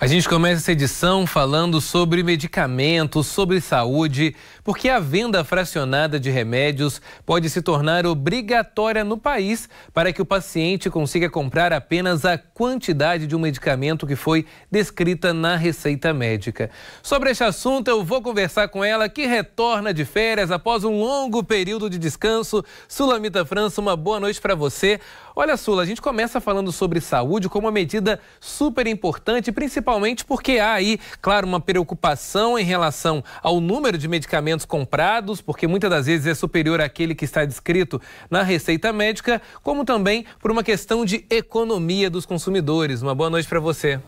A gente começa essa edição falando sobre medicamentos, sobre saúde, porque a venda fracionada de remédios pode se tornar obrigatória no país para que o paciente consiga comprar apenas a quantidade de um medicamento que foi descrita na receita médica. Sobre este assunto, eu vou conversar com ela que retorna de férias após um longo período de descanso. Sulamita França, uma boa noite para você. Olha, Sula, a gente começa falando sobre saúde como uma medida super importante, principalmente porque há aí, claro, uma preocupação em relação ao número de medicamentos comprados, porque muitas das vezes é superior àquele que está descrito na receita médica, como também por uma questão de economia dos consumidores. Uma boa noite para você.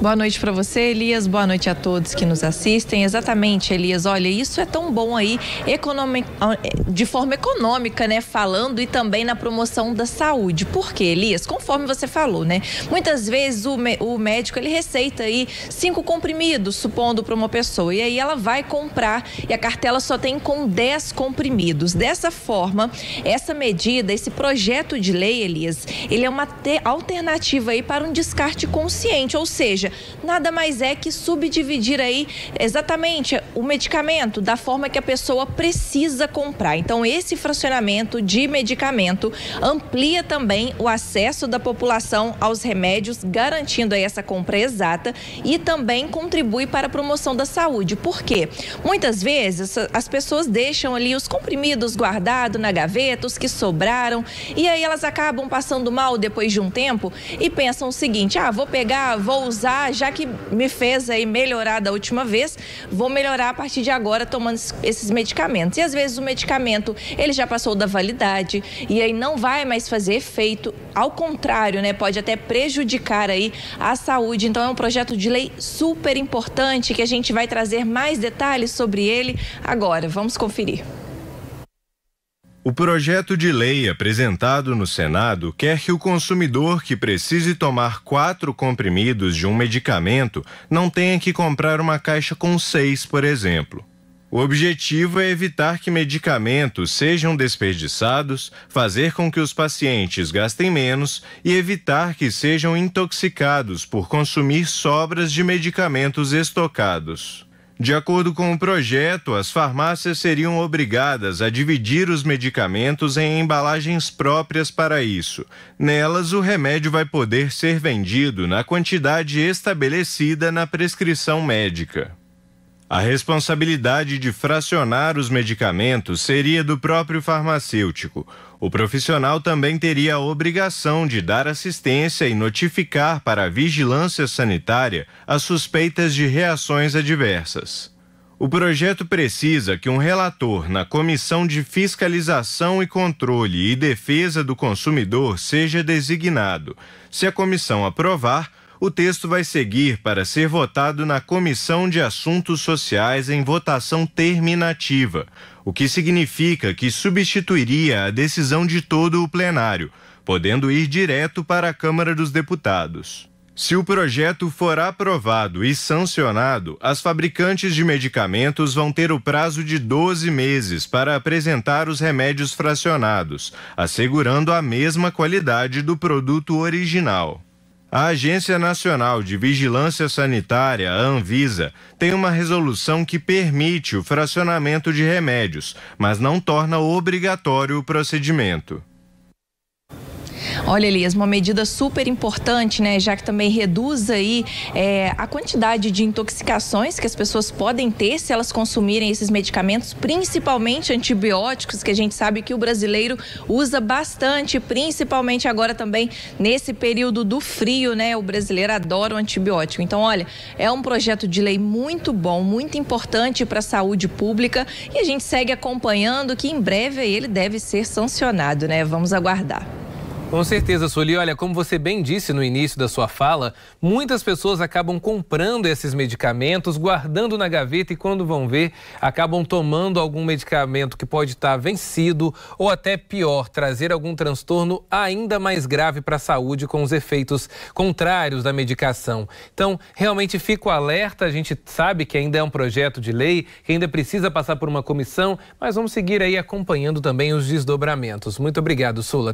Boa noite para você, Elias. Boa noite a todos que nos assistem. Exatamente, Elias. Olha, isso é tão bom aí, é, de forma econômica, né? Falando e também na promoção da saúde. Por quê, Elias? Conforme você falou, né? Muitas vezes o, o médico ele receita aí cinco comprimidos, supondo para uma pessoa. E aí ela vai comprar e a cartela só tem com dez comprimidos. Dessa forma, essa medida, esse projeto de lei, Elias, ele é uma alternativa aí para um descarte consciente, ou seja, seja, nada mais é que subdividir aí exatamente o medicamento da forma que a pessoa precisa comprar. Então, esse fracionamento de medicamento amplia também o acesso da população aos remédios, garantindo aí essa compra exata e também contribui para a promoção da saúde. Por quê? Muitas vezes as pessoas deixam ali os comprimidos guardados na gaveta, os que sobraram, e aí elas acabam passando mal depois de um tempo e pensam o seguinte: ah, vou pegar, vou usar já que me fez aí melhorar da última vez, vou melhorar a partir de agora tomando esses medicamentos. E às vezes o medicamento, ele já passou da validade e aí não vai mais fazer efeito, ao contrário, né, pode até prejudicar aí a saúde. Então é um projeto de lei super importante que a gente vai trazer mais detalhes sobre ele agora. Vamos conferir. O projeto de lei apresentado no Senado quer que o consumidor que precise tomar quatro comprimidos de um medicamento não tenha que comprar uma caixa com seis, por exemplo. O objetivo é evitar que medicamentos sejam desperdiçados, fazer com que os pacientes gastem menos e evitar que sejam intoxicados por consumir sobras de medicamentos estocados. De acordo com o projeto, as farmácias seriam obrigadas a dividir os medicamentos em embalagens próprias para isso. Nelas, o remédio vai poder ser vendido na quantidade estabelecida na prescrição médica. A responsabilidade de fracionar os medicamentos seria do próprio farmacêutico. O profissional também teria a obrigação de dar assistência e notificar para a vigilância sanitária as suspeitas de reações adversas. O projeto precisa que um relator na Comissão de Fiscalização e Controle e Defesa do Consumidor seja designado. Se a comissão aprovar, o texto vai seguir para ser votado na Comissão de Assuntos Sociais em votação terminativa, o que significa que substituiria a decisão de todo o plenário, podendo ir direto para a Câmara dos Deputados. Se o projeto for aprovado e sancionado, as fabricantes de medicamentos vão ter o prazo de 12 meses para apresentar os remédios fracionados, assegurando a mesma qualidade do produto original. A Agência Nacional de Vigilância Sanitária, a Anvisa, tem uma resolução que permite o fracionamento de remédios, mas não torna obrigatório o procedimento. Olha, Elias, uma medida super importante, né? Já que também reduz aí é, a quantidade de intoxicações que as pessoas podem ter se elas consumirem esses medicamentos, principalmente antibióticos, que a gente sabe que o brasileiro usa bastante, principalmente agora também nesse período do frio, né? O brasileiro adora o antibiótico. Então, olha, é um projeto de lei muito bom, muito importante para a saúde pública e a gente segue acompanhando que em breve ele deve ser sancionado, né? Vamos aguardar. Com certeza, Suli. Olha, como você bem disse no início da sua fala, muitas pessoas acabam comprando esses medicamentos, guardando na gaveta e quando vão ver, acabam tomando algum medicamento que pode estar vencido ou até pior, trazer algum transtorno ainda mais grave para a saúde com os efeitos contrários da medicação. Então, realmente fico alerta, a gente sabe que ainda é um projeto de lei, que ainda precisa passar por uma comissão, mas vamos seguir aí acompanhando também os desdobramentos. Muito obrigado, Sula.